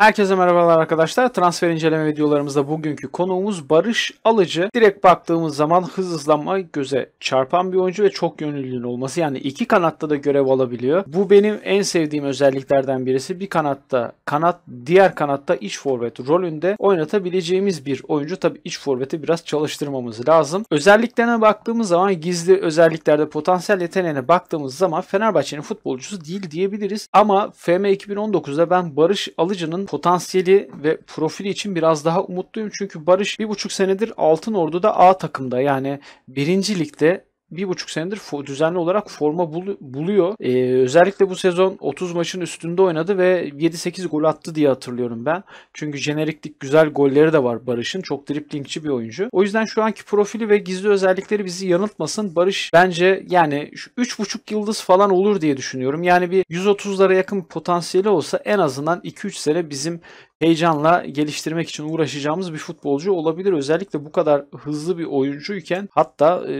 Herkese merhabalar arkadaşlar. Transfer inceleme videolarımızda bugünkü konuğumuz Barış Alıcı. Direkt baktığımız zaman hız hızlanma göze çarpan bir oyuncu ve çok yönlülüğün olması. Yani iki kanatta da görev alabiliyor. Bu benim en sevdiğim özelliklerden birisi. Bir kanatta kanat, diğer kanatta iç forvet rolünde oynatabileceğimiz bir oyuncu. Tabi iç forveti biraz çalıştırmamız lazım. Özelliklerine baktığımız zaman gizli özelliklerde potansiyel yeteneğine baktığımız zaman Fenerbahçe'nin futbolcusu değil diyebiliriz. Ama FM 2019'da ben Barış Alıcı'nın potansiyeli ve profili için biraz daha umutluyum. Çünkü Barış bir buçuk senedir Altın Ordu'da A takımda yani birinci ligde bir buçuk senedir düzenli olarak forma bul buluyor. Ee, özellikle bu sezon 30 maçın üstünde oynadı ve 7-8 gol attı diye hatırlıyorum ben. Çünkü jeneriklik güzel golleri de var Barış'ın. Çok driplingçi bir oyuncu. O yüzden şu anki profili ve gizli özellikleri bizi yanıltmasın. Barış bence yani 3,5 yıldız falan olur diye düşünüyorum. Yani bir 130'lara yakın potansiyeli olsa en azından 2-3 sene bizim heyecanla geliştirmek için uğraşacağımız bir futbolcu olabilir. Özellikle bu kadar hızlı bir oyuncuyken hatta e,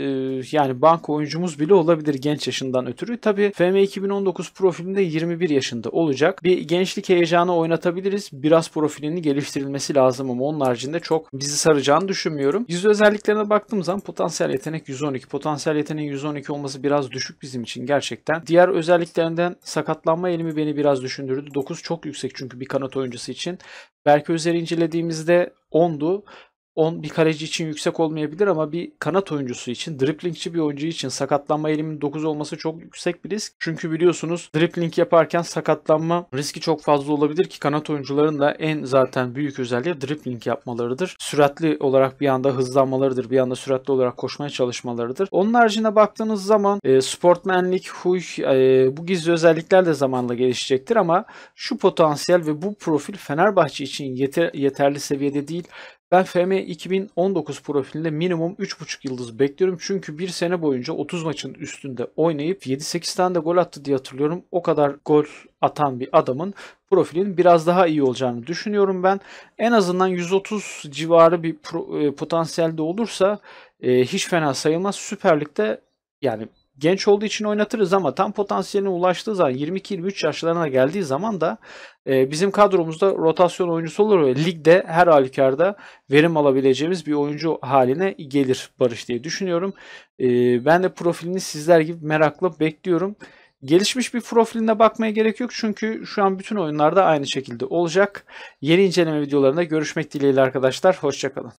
yani bank oyuncumuz bile olabilir genç yaşından ötürü. Tabi FM 2019 profilinde 21 yaşında olacak. Bir gençlik heyecanı oynatabiliriz. Biraz profilinin geliştirilmesi lazım ama onun haricinde çok bizi saracağını düşünmüyorum. Yüz özelliklerine baktığım zaman potansiyel yetenek 112. Potansiyel yeteneğin 112 olması biraz düşük bizim için gerçekten. Diğer özelliklerinden sakatlanma elimi beni biraz düşündürdü. 9 çok yüksek çünkü bir kanat oyuncusu için. Berk Özer'i incelediğimizde 10'du. 10 bir kaleci için yüksek olmayabilir ama bir kanat oyuncusu için, driplingçi bir oyuncu için sakatlanma eğiliminin 9 olması çok yüksek bir risk. Çünkü biliyorsunuz dripling yaparken sakatlanma riski çok fazla olabilir ki kanat oyuncuların da en zaten büyük özelliği dripling yapmalarıdır. Süratli olarak bir anda hızlanmalarıdır, bir anda süratli olarak koşmaya çalışmalarıdır. Onun haricine baktığınız zaman e, sportmenlik, huy, e, bu gizli özellikler de zamanla gelişecektir ama şu potansiyel ve bu profil Fenerbahçe için yeter, yeterli seviyede değil. Ben FM 2019 profilinde minimum 3.5 yıldız bekliyorum. Çünkü bir sene boyunca 30 maçın üstünde oynayıp 7-8 tane de gol attı diye hatırlıyorum. O kadar gol atan bir adamın profilin biraz daha iyi olacağını düşünüyorum ben. En azından 130 civarı bir e, potansiyelde olursa e, hiç fena sayılmaz. Süper Lig'de yani genç olduğu için oynatırız ama tam potansiyeline ulaştığı zaman 22-23 yaşlarına geldiği zaman da e, bizim kadromuzda rotasyon oyuncusu olur ve ligde her halükarda verim alabileceğimiz bir oyuncu haline gelir Barış diye düşünüyorum. E, ben de profilini sizler gibi merakla bekliyorum. Gelişmiş bir profiline bakmaya gerek yok çünkü şu an bütün oyunlarda aynı şekilde olacak. Yeni inceleme videolarında görüşmek dileğiyle arkadaşlar. Hoşçakalın.